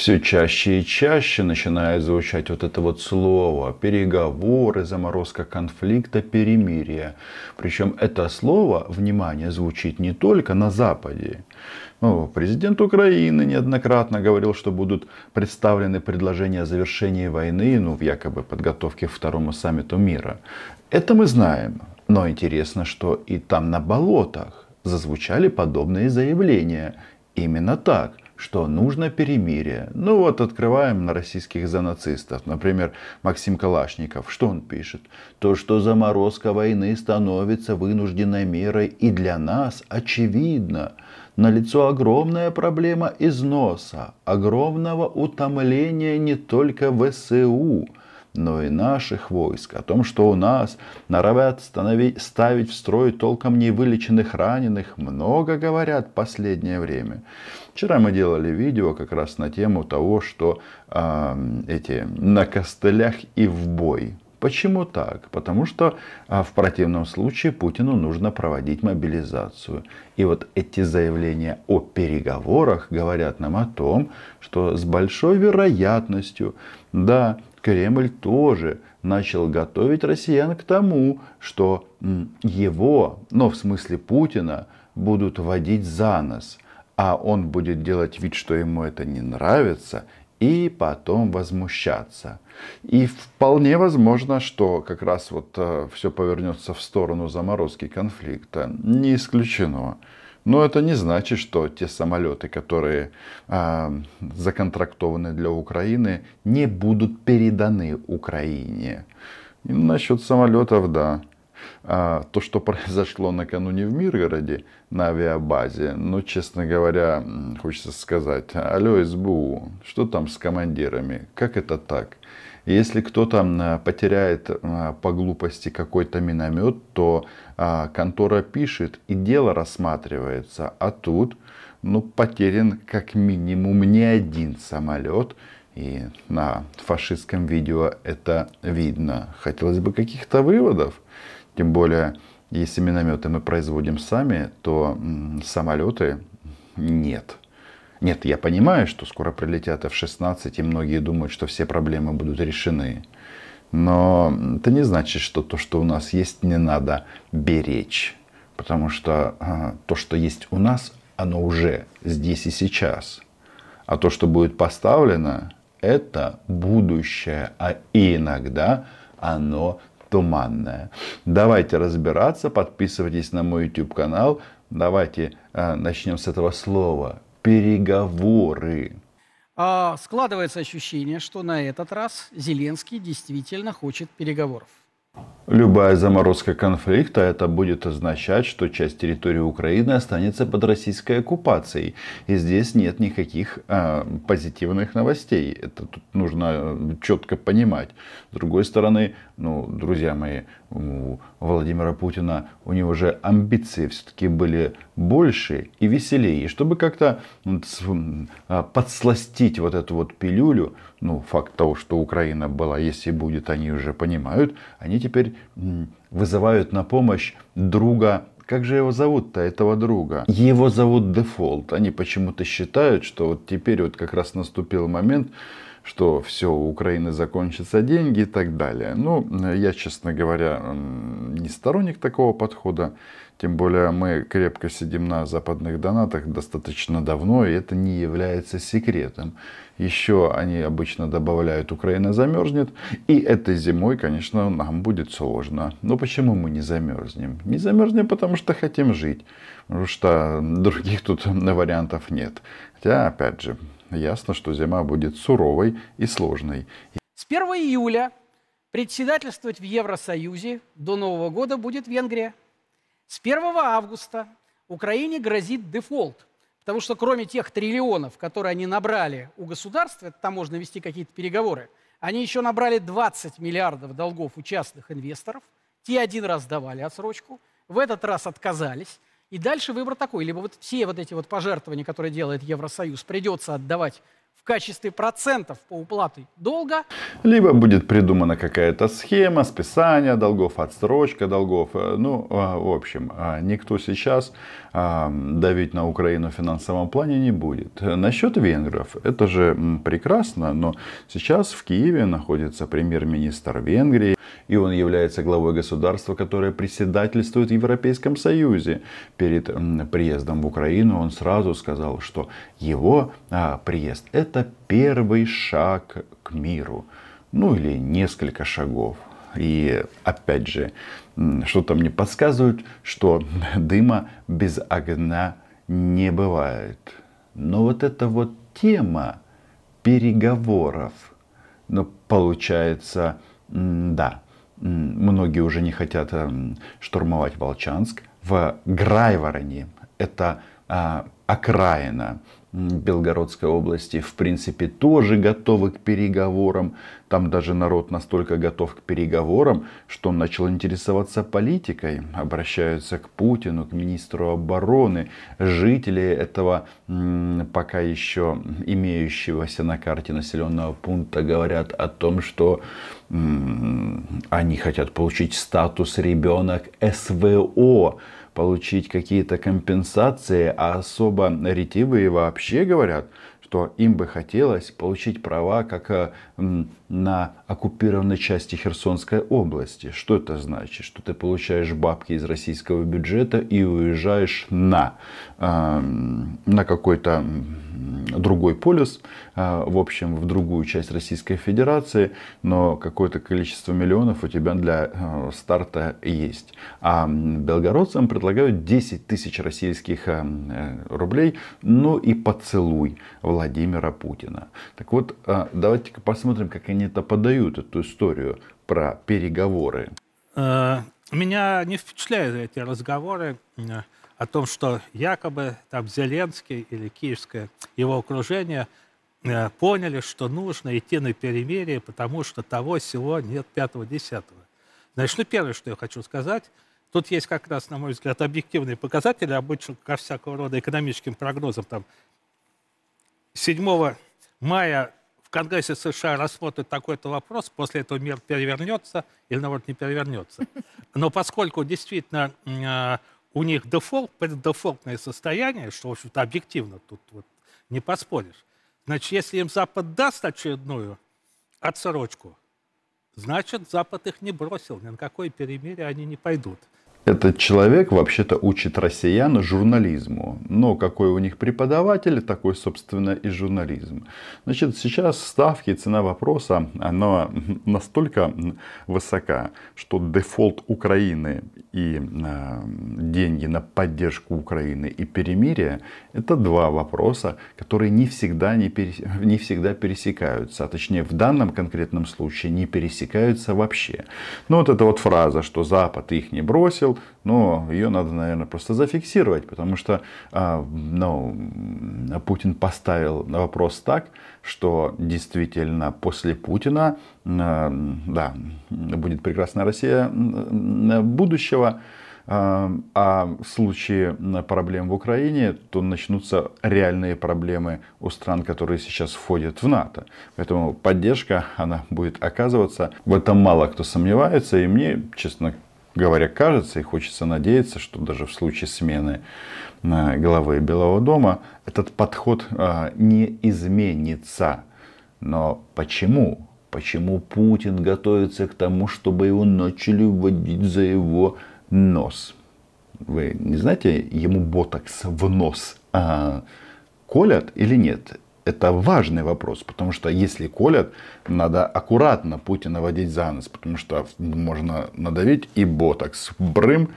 все чаще и чаще начинает звучать вот это вот слово переговоры, заморозка конфликта, перемирие. Причем это слово, внимание, звучит не только на Западе. Ну, президент Украины неоднократно говорил, что будут представлены предложения о завершении войны, ну, в якобы подготовке к второму саммиту мира. Это мы знаем. Но интересно, что и там на болотах зазвучали подобные заявления. Именно так что нужно перемирие. Ну вот открываем на российских занацистов, например, Максим Калашников. Что он пишет? То, что заморозка войны становится вынужденной мерой и для нас очевидно. Налицо огромная проблема износа, огромного утомления не только ВСУ, но и наших войск, о том, что у нас норовят ставить в строй толком невылеченных раненых, много говорят в последнее время. Вчера мы делали видео как раз на тему того, что э, эти на костылях и в бой. Почему так? Потому что а, в противном случае Путину нужно проводить мобилизацию. И вот эти заявления о переговорах говорят нам о том, что с большой вероятностью, да, Кремль тоже начал готовить россиян к тому, что его, но ну, в смысле Путина, будут водить за нос, а он будет делать вид, что ему это не нравится, и потом возмущаться. И вполне возможно, что как раз вот э, все повернется в сторону заморозки конфликта. Не исключено. Но это не значит, что те самолеты, которые э, законтрактованы для Украины, не будут переданы Украине. И насчет самолетов, да. А, то, что произошло накануне в Миргороде на авиабазе, ну, честно говоря, хочется сказать, алло, СБУ, что там с командирами, как это так? Если кто-то потеряет э, по глупости какой-то миномет, то а, контора пишет и дело рассматривается. А тут ну, потерян как минимум не один самолет. И на фашистском видео это видно. Хотелось бы каких-то выводов. Тем более, если минометы мы производим сами, то самолеты нет. Нет, я понимаю, что скоро прилетят F-16, и многие думают, что все проблемы будут решены. Но это не значит, что то, что у нас есть, не надо беречь. Потому что а, то, что есть у нас, оно уже здесь и сейчас. А то, что будет поставлено, это будущее, а иногда оно туманное. Давайте разбираться, подписывайтесь на мой YouTube канал, давайте э, начнем с этого слова переговоры. А, складывается ощущение, что на этот раз Зеленский действительно хочет переговоров. Любая заморозка конфликта это будет означать, что часть территории Украины останется под российской оккупацией. И здесь нет никаких э, позитивных новостей. Это тут нужно четко понимать. С другой стороны, ну, друзья мои, у Владимира Путина у него же амбиции все-таки были больше и веселее. И чтобы как-то а, подсластить вот эту вот пилюлю, ну, факт того, что Украина была, если будет, они уже понимают, они теперь вызывают на помощь друга как же его зовут-то, этого друга? Его зовут Дефолт. Они почему-то считают, что вот теперь вот как раз наступил момент, что все, у Украины закончатся деньги и так далее. Ну, я, честно говоря, не сторонник такого подхода. Тем более мы крепко сидим на западных донатах достаточно давно, и это не является секретом. Еще они обычно добавляют «Украина замерзнет», и этой зимой, конечно, нам будет сложно. Но почему мы не замерзнем? Не замерзнем, потому что хотим жить, потому что других тут вариантов нет. Хотя, опять же, ясно, что зима будет суровой и сложной. С 1 июля председательствовать в Евросоюзе до Нового года будет Венгрия. С 1 августа Украине грозит дефолт, потому что кроме тех триллионов, которые они набрали у государства, там можно вести какие-то переговоры, они еще набрали 20 миллиардов долгов у частных инвесторов. Те один раз давали отсрочку, в этот раз отказались. И дальше выбор такой. Либо вот все вот эти вот пожертвования, которые делает Евросоюз, придется отдавать в качестве процентов по уплате долга. Либо будет придумана какая-то схема, списания долгов, отсрочка долгов. Э, ну, а, в общем, а, никто сейчас а, давить на Украину в финансовом плане не будет. Насчет венгров, это же прекрасно, но сейчас в Киеве находится премьер-министр Венгрии, и он является главой государства, которое председательствует в Европейском Союзе. Перед приездом в Украину он сразу сказал, что его приезд – это первый шаг к миру. Ну или несколько шагов. И опять же, что-то мне подсказывает, что дыма без огня не бывает. Но вот эта вот тема переговоров, ну, получается, да, многие уже не хотят штурмовать Волчанск. В Грайвороне это а, окраина Белгородской области, в принципе, тоже готовы к переговорам. Там даже народ настолько готов к переговорам, что он начал интересоваться политикой. Обращаются к Путину, к министру обороны. Жители этого пока еще имеющегося на карте населенного пункта говорят о том, что они хотят получить статус ребенок СВО получить какие-то компенсации, а особо ретивые вообще говорят, что им бы хотелось получить права как э, на оккупированной части Херсонской области. Что это значит? Что ты получаешь бабки из российского бюджета и уезжаешь на, эм, на какой-то другой полюс, э, в общем, в другую часть Российской Федерации, но какое-то количество миллионов у тебя для э, старта есть. А белгородцам предлагают 10 тысяч российских э, рублей, ну и поцелуй Владимира Путина. Так вот, давайте посмотрим, как они это подают передают эту историю про переговоры? Э, меня не впечатляют эти разговоры э, о том, что якобы там Зеленский или Киевское его окружение э, поняли, что нужно идти на перемирие, потому что того всего нет пятого десятого. Значит, ну первое, что я хочу сказать, тут есть как раз, на мой взгляд, объективные показатели, обычно ко всякого рода экономическим прогнозам. Там 7 мая в Конгрессе США рассмотрит такой-то вопрос, после этого мир перевернется или, наоборот, не перевернется. Но поскольку действительно а, у них дефолт, преддефолтное состояние, что, в общем-то, объективно тут вот не поспоришь, значит, если им Запад даст очередную отсрочку, значит, Запад их не бросил, ни на какое перемирие они не пойдут. Этот человек вообще-то учит россиян журнализму. Но какой у них преподаватель, такой, собственно, и журнализм. Значит, сейчас ставки, цена вопроса, она настолько высока, что дефолт Украины и э, деньги на поддержку Украины и перемирие – это два вопроса, которые не всегда, не, перес... не всегда пересекаются. А точнее, в данном конкретном случае не пересекаются вообще. Ну вот эта вот фраза, что Запад их не бросил, но ее надо, наверное, просто зафиксировать, потому что а, ну, Путин поставил вопрос так, что действительно после Путина а, да, будет прекрасная Россия будущего, а в а случае проблем в Украине, то начнутся реальные проблемы у стран, которые сейчас входят в НАТО. Поэтому поддержка, она будет оказываться. В этом мало кто сомневается. И мне, честно говоря, кажется, и хочется надеяться, что даже в случае смены э, главы Белого дома этот подход э, не изменится. Но почему? Почему Путин готовится к тому, чтобы его начали вводить за его нос? Вы не знаете, ему ботокс в нос а, колят или нет? это важный вопрос, потому что если колят, надо аккуратно Путина водить за нос, потому что можно надавить и ботокс, брым,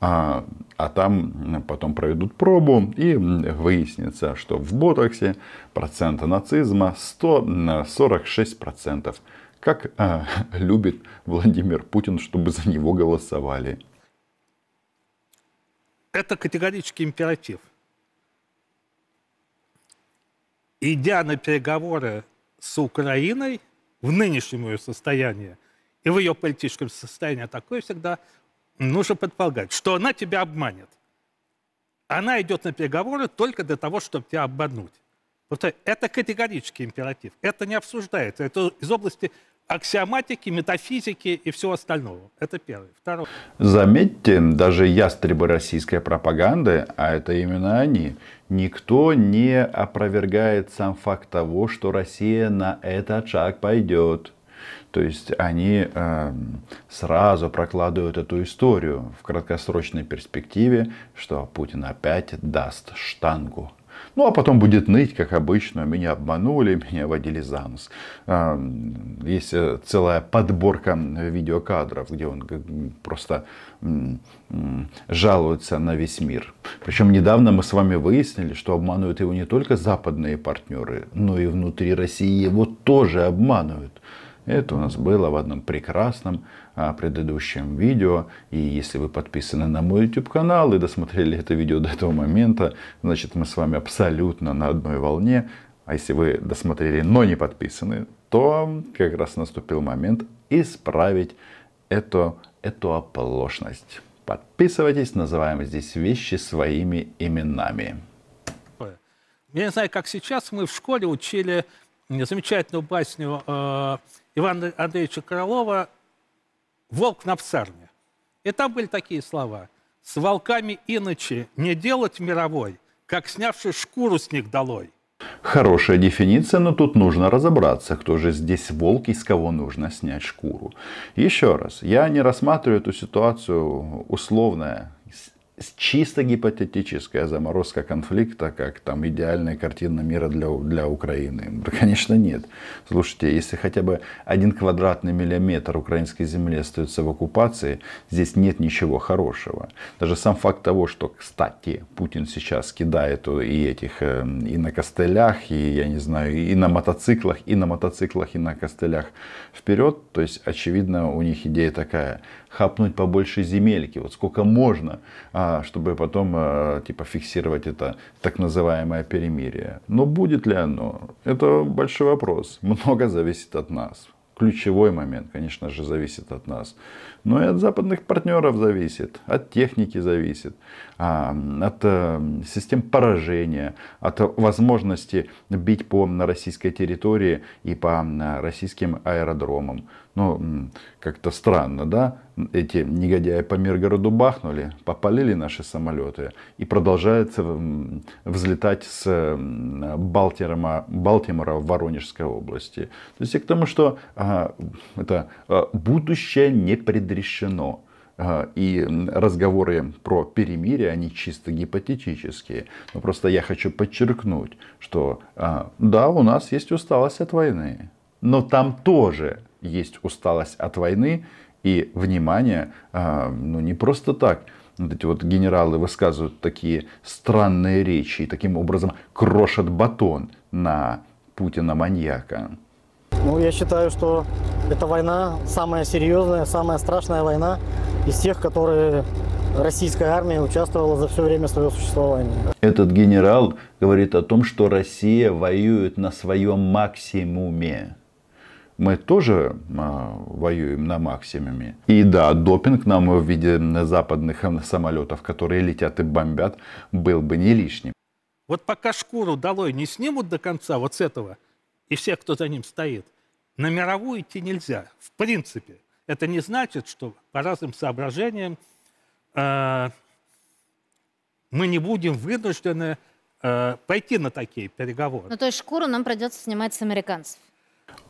а, а там потом проведут пробу и выяснится, что в ботоксе процента нацизма 146%, как а, любит Владимир Путин, чтобы за него голосовали. Это категорический императив идя на переговоры с Украиной в нынешнем ее состоянии и в ее политическом состоянии а такое всегда, нужно предполагать, что она тебя обманет. Она идет на переговоры только для того, чтобы тебя обмануть. Вот это категорический императив. Это не обсуждается. Это из области аксиоматики, метафизики и всего остального. Это первое. Второе. Заметьте, даже ястребы российской пропаганды, а это именно они, никто не опровергает сам факт того, что Россия на этот шаг пойдет. То есть они э, сразу прокладывают эту историю в краткосрочной перспективе, что Путин опять даст штангу. Ну, а потом будет ныть, как обычно, меня обманули, меня водили за нос. А, есть э, целая подборка э, видеокадров, где он просто жалуется на весь мир. Причем недавно мы с вами выяснили, что обманывают его не только западные партнеры, но и внутри России его тоже обманывают. Это у нас было в одном прекрасном а, предыдущем видео. И если вы подписаны на мой YouTube канал и досмотрели это видео до этого момента, значит мы с вами абсолютно на одной волне. А если вы досмотрели, но не подписаны, то как раз наступил момент исправить эту, эту оплошность. Подписывайтесь, называем здесь вещи своими именами. Я не знаю, как сейчас, мы в школе учили замечательную басню э, Ивана Андреевича Крылова «Волк на псарне». И там были такие слова. «С волками иначе не делать мировой, как снявший шкуру с них долой». Хорошая дефиниция, но тут нужно разобраться, кто же здесь волк и с кого нужно снять шкуру. Еще раз, я не рассматриваю эту ситуацию условная, чисто гипотетическая заморозка конфликта, как там идеальная картина мира для, для Украины? Да, конечно, нет. Слушайте, если хотя бы один квадратный миллиметр украинской земли остается в оккупации, здесь нет ничего хорошего. Даже сам факт того, что, кстати, Путин сейчас кидает и этих, э, и на костылях, и, я не знаю, и на мотоциклах, и на мотоциклах, и на костылях вперед, то есть, очевидно, у них идея такая, хапнуть побольше земельки, вот сколько можно, а, чтобы потом а, типа фиксировать это так называемое перемирие. Но будет ли оно? Это большой вопрос. Много зависит от нас ключевой момент, конечно же, зависит от нас. Но и от западных партнеров зависит, от техники зависит, а, от э, систем поражения, от возможности бить по на российской территории и по российским аэродромам. Ну, как-то странно, да? эти негодяи по Миргороду бахнули, попалили наши самолеты и продолжается взлетать с Балтимора, Балтимора в Воронежской области. То есть я к тому, что а, это а, будущее не предрешено. А, и разговоры про перемирие, они чисто гипотетические. Но просто я хочу подчеркнуть, что а, да, у нас есть усталость от войны. Но там тоже есть усталость от войны, и, внимание, а, ну не просто так вот эти вот генералы высказывают такие странные речи и таким образом крошат батон на Путина-маньяка. Ну, я считаю, что эта война самая серьезная, самая страшная война из тех, которые российская армия участвовала за все время своего существования. Этот генерал говорит о том, что Россия воюет на своем максимуме мы тоже а, воюем на максимуме. И да, допинг нам в виде западных самолетов, которые летят и бомбят, был бы не лишним. Вот пока шкуру долой не снимут до конца вот с этого, и все, кто за ним стоит, на мировую идти нельзя. В принципе. Это не значит, что по разным соображениям э, мы не будем вынуждены э, пойти на такие переговоры. Ну, то есть шкуру нам придется снимать с американцев.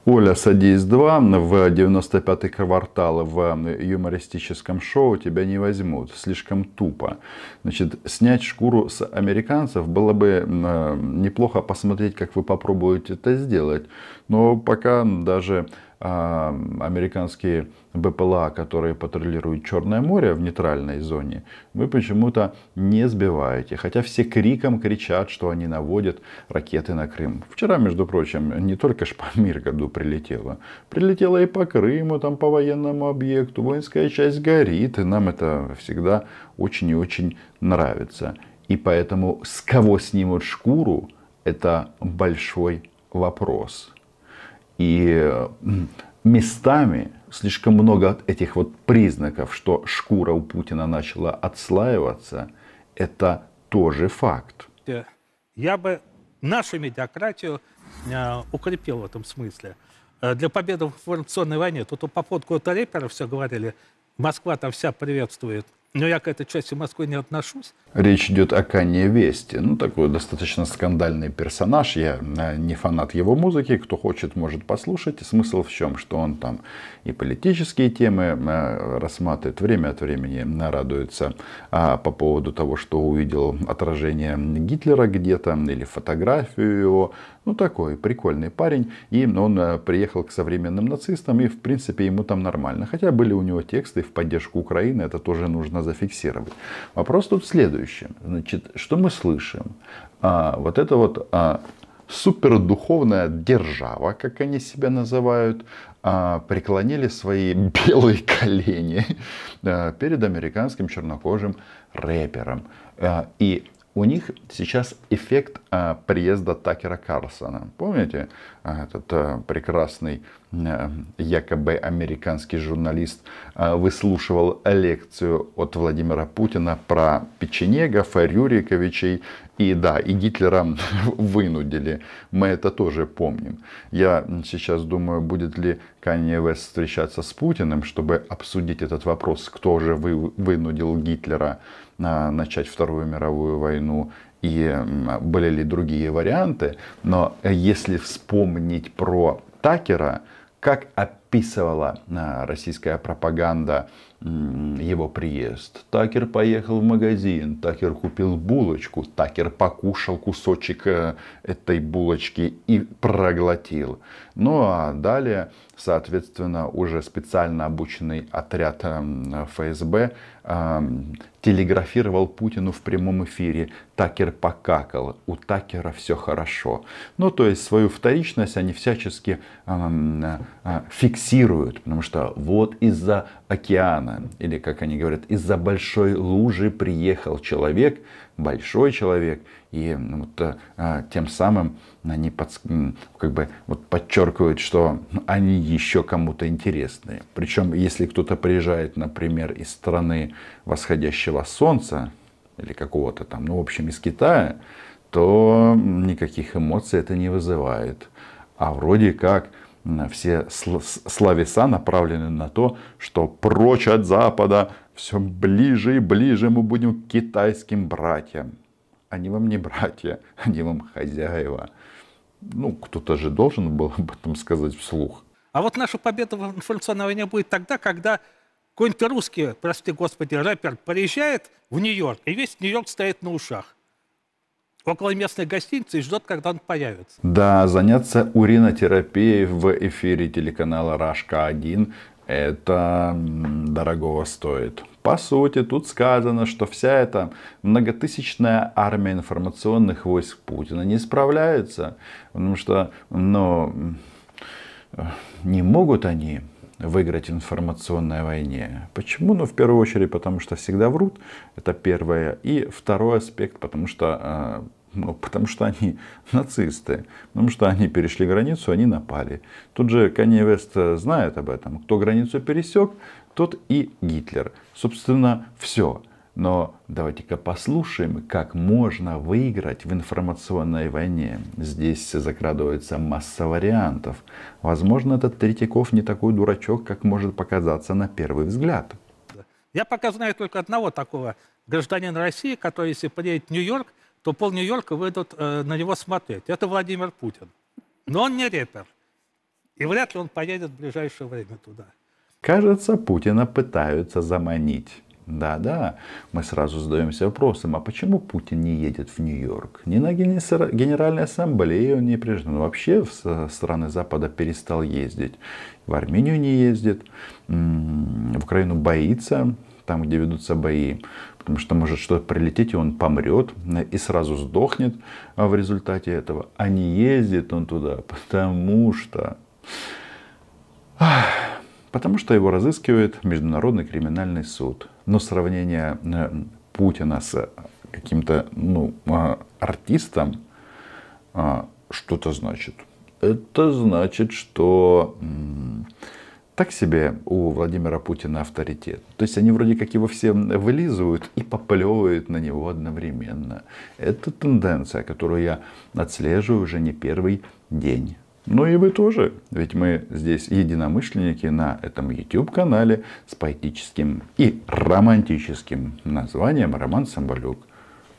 Оля Садись 2 в 95-й квартал в юмористическом шоу тебя не возьмут. Слишком тупо. Значит, снять шкуру с американцев было бы э, неплохо посмотреть, как вы попробуете это сделать. Но пока даже а, американские БПЛА, которые патрулируют Черное море в нейтральной зоне, вы почему-то не сбиваете. Хотя все криком кричат, что они наводят ракеты на Крым. Вчера, между прочим, не только Шпамир году прилетела. Прилетела и по Крыму, там по военному объекту. Воинская часть горит, и нам это всегда очень и очень нравится. И поэтому с кого снимут шкуру, это большой вопрос. И местами слишком много этих вот признаков, что шкура у Путина начала отслаиваться, это тоже факт. Э, я бы нашу медиакратию э, укрепил в этом смысле. Э, для победы в информационной войне, тут у подку от репера все говорили, Москва там вся приветствует но я к этой части Москвы не отношусь. Речь идет о Кане Весте. Ну, такой достаточно скандальный персонаж. Я э, не фанат его музыки. Кто хочет, может послушать. Смысл в чем? Что он там и политические темы э, рассматривает. Время от времени радуется а, по поводу того, что увидел отражение Гитлера где-то. Или фотографию его. Ну такой прикольный парень. И ну, он э, приехал к современным нацистам и в принципе ему там нормально. Хотя были у него тексты в поддержку Украины, это тоже нужно зафиксировать. Вопрос тут в следующем. Значит, что мы слышим? А, вот это вот а, супердуховная держава, как они себя называют, а, преклонили свои белые колени э, перед американским чернокожим рэпером. Э, и у них сейчас эффект а, приезда Такера Карлсона. Помните а, этот а, прекрасный Э, якобы американский журналист э, выслушивал лекцию от Владимира Путина про печенегов, э, Рюриковичей и да, и Гитлера вынудили. Мы это тоже помним. Я сейчас думаю, будет ли Канье Вест встречаться с Путиным, чтобы обсудить этот вопрос, кто же вы, вынудил Гитлера начать Вторую мировую войну и были ли другие варианты. Но если вспомнить про Такера, как описывала а, российская пропаганда его приезд. Такер поехал в магазин, Такер купил булочку, Такер покушал кусочек э, этой булочки и проглотил. Ну а далее, соответственно, уже специально обученный отряд э, ФСБ э, телеграфировал Путину в прямом эфире. Такер покакал, у Такера все хорошо. Ну, то есть свою вторичность они всячески эм, э, фиксируют, потому что вот из-за океана, или как они говорят, из-за большой лужи приехал человек, большой человек, и ну, вот, э, а, тем самым они под, как бы вот подчеркивают, что они еще кому-то интересны. Причем, если кто-то приезжает, например, из страны восходящего солнца или какого-то там, ну, в общем, из Китая, то никаких эмоций это не вызывает. А вроде как все словеса направлены на то, что прочь от Запада, все ближе и ближе мы будем к китайским братьям. Они вам не братья, они вам хозяева. Ну, кто-то же должен был об этом сказать вслух. А вот наша победа в информационной войне будет тогда, когда какой-нибудь русский, прости господи, рэпер приезжает в Нью-Йорк, и весь Нью-Йорк стоит на ушах около местной гостиницы и ждет, когда он появится. Да, заняться уринотерапией в эфире телеканала «Рашка-1» это дорогого стоит. По сути, тут сказано, что вся эта многотысячная армия информационных войск Путина не справляется, потому что, ну, не могут они выиграть информационной войне. Почему? Ну, в первую очередь, потому что всегда врут, это первое. И второй аспект, потому что а, ну, потому что они нацисты, потому что они перешли границу, они напали. Тут же Канье Вест э, знает об этом. Кто границу пересек, тот и Гитлер. Собственно, все. Но давайте-ка послушаем, как можно выиграть в информационной войне. Здесь закрадывается масса вариантов. Возможно, этот Третьяков не такой дурачок, как может показаться на первый взгляд. Я пока знаю только одного такого гражданина России, который, если приедет в Нью-Йорк, то пол Нью-Йорка выйдут э, на него смотреть. Это Владимир Путин. Но он не репер. И вряд ли он поедет в ближайшее время туда. Кажется, Путина пытаются заманить. Да-да, мы сразу задаемся вопросом, а почему Путин не едет в Нью-Йорк? Ни на Генеральной Ассамблее он не приезжает, вообще в страны Запада перестал ездить, в Армению не ездит, в Украину боится, там, где ведутся бои. Потому что может что-то прилететь, и он помрет, и сразу сдохнет а, в результате этого. А не ездит он туда, потому что... Потому что его разыскивает Международный криминальный суд. Но сравнение э, Путина с э, каким-то ну, а, артистом а, что-то значит. Это значит, что так себе у Владимира Путина авторитет. То есть они вроде как его все вылизывают и поплевывают на него одновременно. Это тенденция, которую я отслеживаю уже не первый день. Ну и вы тоже, ведь мы здесь единомышленники на этом YouTube-канале с поэтическим и романтическим названием «Роман Самбалюк».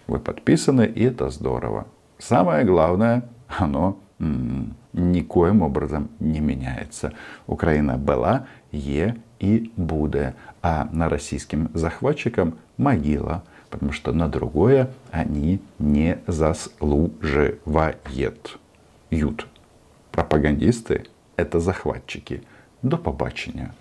Вы подписаны, и это здорово. Самое главное, оно м м-м. -м, никоим образом не меняется. Украина была, е и будет, а на российским захватчикам могила, потому что на другое они не заслуживают. Ют. Пропагандисты – это захватчики. До побачення.